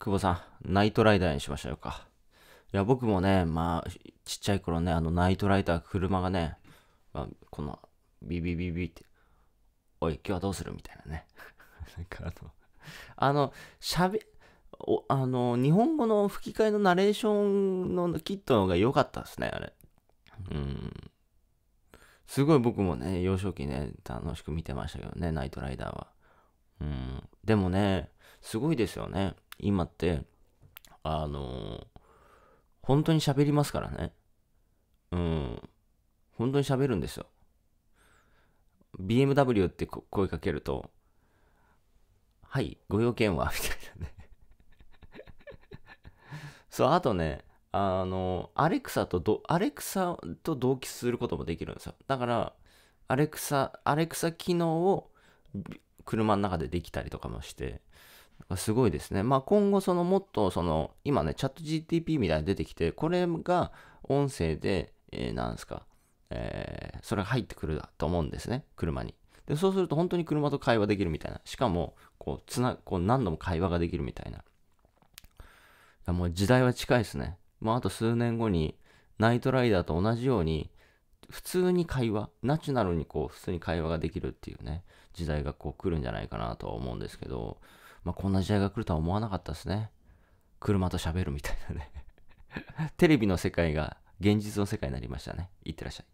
久保さん、ナイトライダーにしましょうか。いや、僕もね、まあ、ちっちゃい頃ね、あの、ナイトライダー、車がね、まあ、この、ビビビビって、おい、今日はどうするみたいなね。なんかあの、あの、しゃべ、おあの、日本語の吹き替えのナレーションのキットの方が良かったですね、あれ。うん。すごい僕もね、幼少期ね、楽しく見てましたけどね、ナイトライダーは。うん。でもね、すごいですよね。今って、あのー、本当に喋りますからね。うん。本当に喋るんですよ。BMW って声かけると、はい、ご用件はみたいなね そう、あとね、あの、アレクサとアレクサと同期することもできるんですよ。だから、アレクサ、アレクサ機能を車の中でできたりとかもして、すごいですね。まあ、今後、そのもっとその、今ね、チャット GTP みたいに出てきて、これが音声で、えー、なんですか、えー、それが入ってくると思うんですね、車に。で、そうすると本当に車と会話できるみたいな。しかも、こう、つな、こう何度も会話ができるみたいな。もう時代は近いですね。もうあと数年後に、ナイトライダーと同じように、普通に会話、ナチュラルにこう、普通に会話ができるっていうね、時代がこう来るんじゃないかなとは思うんですけど、まあ、こんな時代が来るとは思わなかったですね。車と喋るみたいなね テレビの世界が現実の世界になりましたね。いってらっしゃい。